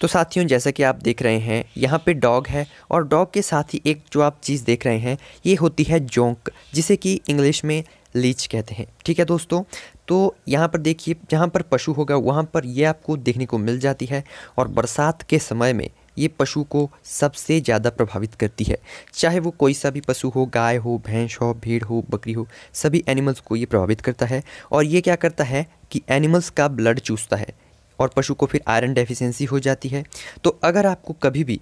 तो साथियों जैसा कि आप देख रहे हैं यहाँ पे डॉग है और डॉग के साथ ही एक जो आप चीज़ देख रहे हैं ये होती है जोंक जिसे कि इंग्लिश में लीच कहते हैं ठीक है दोस्तों तो यहाँ पर देखिए जहाँ पर पशु होगा वहाँ पर ये आपको देखने को मिल जाती है और बरसात के समय में ये पशु को सबसे ज़्यादा प्रभावित करती है चाहे वो कोई सा भी पशु हो गाय हो भैंस हो भीड़ हो बकरी हो सभी एनिमल्स को ये प्रभावित करता है और ये क्या करता है कि एनिमल्स का ब्लड चूसता है और पशु को फिर आयरन डेफिशिएंसी हो जाती है तो अगर आपको कभी भी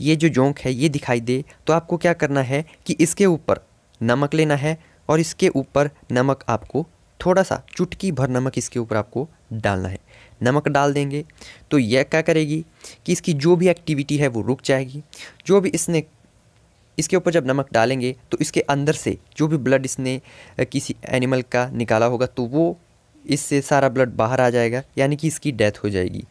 ये जो जोंक है ये दिखाई दे तो आपको क्या करना है कि इसके ऊपर नमक लेना है और इसके ऊपर नमक आपको थोड़ा सा चुटकी भर नमक इसके ऊपर आपको डालना है नमक डाल देंगे तो यह क्या करेगी कि इसकी जो भी एक्टिविटी है वो रुक जाएगी जो भी इसने इसके ऊपर जब नमक डालेंगे तो इसके अंदर से जो भी ब्लड इसने किसी एनिमल का निकाला होगा तो वो इससे सारा ब्लड बाहर आ जाएगा यानी कि इसकी डेथ हो जाएगी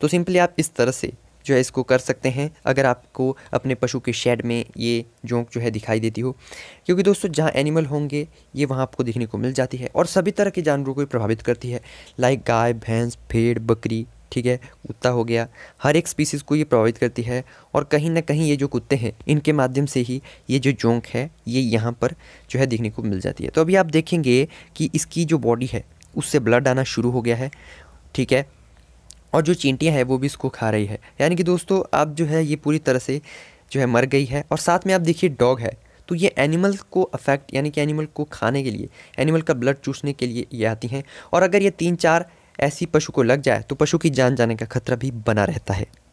तो सिंपली आप इस तरह से जो है इसको कर सकते हैं अगर आपको अपने पशु के शेड में ये जोंक जो है दिखाई देती हो क्योंकि दोस्तों जहाँ एनिमल होंगे ये वहाँ आपको देखने को मिल जाती है और सभी तरह के जानवरों को प्रभावित करती है लाइक गाय भैंस भेड़ बकरी ठीक है कुत्ता हो गया हर एक स्पीसीज़ को ये प्रभावित करती है और कहीं ना कहीं ये जो कुत्ते हैं इनके माध्यम से ही ये जो जोंक है ये यहाँ पर जो है देखने को मिल जाती है तो अभी आप देखेंगे कि इसकी जो बॉडी है उससे ब्लड आना शुरू हो गया है ठीक है और जो चींटियाँ हैं वो भी इसको खा रही है यानी कि दोस्तों अब जो है ये पूरी तरह से जो है मर गई है और साथ में आप देखिए डॉग है तो ये एनिमल को अफेक्ट यानी कि एनिमल को खाने के लिए एनिमल का ब्लड चूसने के लिए ये आती हैं और अगर ये तीन चार ऐसी पशु को लग जाए तो पशु की जान जाने का खतरा भी बना रहता है